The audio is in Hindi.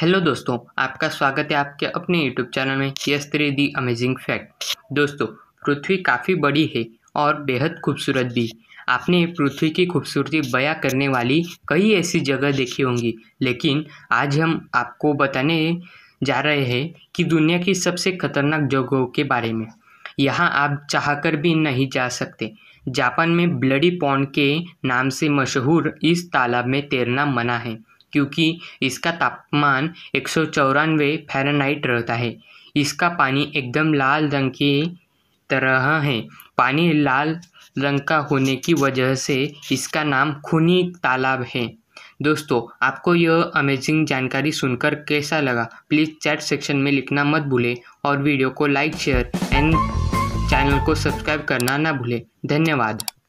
हेलो दोस्तों आपका स्वागत है आपके अपने यूट्यूब चैनल में थ्री दी अमेजिंग फैक्ट दोस्तों पृथ्वी काफ़ी बड़ी है और बेहद खूबसूरत भी आपने पृथ्वी की खूबसूरती बयां करने वाली कई ऐसी जगह देखी होंगी लेकिन आज हम आपको बताने जा रहे हैं कि दुनिया की सबसे खतरनाक जगहों के बारे में यहाँ आप चाहकर भी नहीं जा सकते जापान में ब्लडी पॉन्ड के नाम से मशहूर इस तालाब में तैरना मना है क्योंकि इसका तापमान एक सौ चौरानवे फेरानाइट रहता है इसका पानी एकदम लाल रंग की तरह है पानी लाल रंग का होने की वजह से इसका नाम खूनी तालाब है दोस्तों आपको यह अमेजिंग जानकारी सुनकर कैसा लगा प्लीज़ चैट सेक्शन में लिखना मत भूलें और वीडियो को लाइक शेयर एंड चैनल को सब्सक्राइब करना ना भूलें धन्यवाद